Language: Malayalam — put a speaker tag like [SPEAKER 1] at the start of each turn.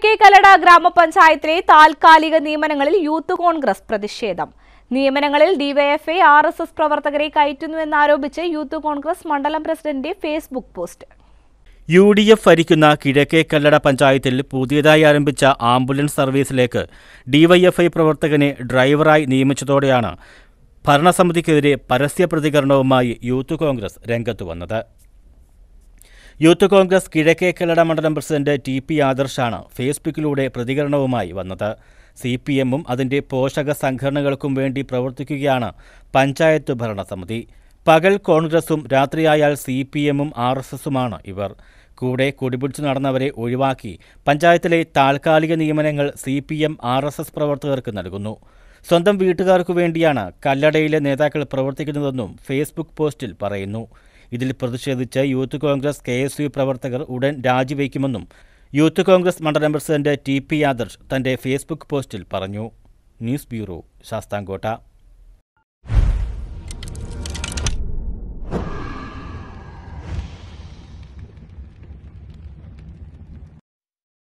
[SPEAKER 1] കിഴക്കേ കലട ഗ്രാമപഞ്ചായത്തിലെ താൽക്കാലിക നിയമനങ്ങളിൽ യൂത്ത് കോൺഗ്രസ് പ്രതിഷേധം നിയമനങ്ങളിൽ ഡിവൈഎഫ്ഐ ആർ എസ് എസ് പ്രവർത്തകരെ കയറ്റുന്നുവെന്നാരോപിച്ച് യൂത്ത് കോൺഗ്രസ് മണ്ഡലം പ്രസിഡന്റിന്റെ Facebook post
[SPEAKER 2] U D F ഭരിക്കുന്ന കിഴക്കേ കല്ലട പഞ്ചായത്തിൽ പുതിയതായി ആരംഭിച്ച ആംബുലൻസ് സർവീസിലേക്ക് ഡിവൈഎഫ്ഐ പ്രവർത്തകനെ ഡ്രൈവറായി നിയമിച്ചതോടെയാണ് ഭരണസമിതിക്കെതിരെ പരസ്യ പ്രതികരണവുമായി യൂത്ത് കോൺഗ്രസ് രംഗത്തു വന്നത് യൂത്ത് കോൺഗ്രസ് കിഴക്കേ കല്ലട മണ്ഡലം പ്രസിഡന്റ് ടി പി ആദർശാണ് ഫേസ്ബുക്കിലൂടെ പ്രതികരണവുമായി വന്നത് സി പി എമ്മും അതിൻ്റെ പോഷക സംഘടനകൾക്കും വേണ്ടി പ്രവർത്തിക്കുകയാണ് പഞ്ചായത്ത് ഭരണസമിതി പകൽ കോൺഗ്രസും രാത്രിയായാൽ സി പി എമ്മും ആർ എസ് എസുമാണ് ഇവർ കൂടെ കുടിപിടിച്ചു നടന്നവരെ ഒഴിവാക്കി പഞ്ചായത്തിലെ താൽക്കാലിക നിയമനങ്ങൾ C P M R S S പ്രവർത്തകർക്ക് നൽകുന്നു സ്വന്തം വീട്ടുകാർക്കു വേണ്ടിയാണ് കല്ലടയിലെ നേതാക്കൾ പ്രവർത്തിക്കുന്നതെന്നും ഫേസ്ബുക്ക് പോസ്റ്റിൽ പറയുന്നു ഇതിൽ പ്രതിഷേധിച്ച് Youth Congress K S U പ്രവർത്തകർ ഉടൻ രാജിവയ്ക്കുമെന്നും യൂത്ത് കോൺഗ്രസ് മണ്ഡലം പ്രസിഡന്റ് ടി പി ആദർശ് തന്റെ ഫേസ്ബുക്ക് പോസ്റ്റിൽ പറഞ്ഞു ന്യൂസ് ബ്യൂറോ ശാസ്താംകോട്ട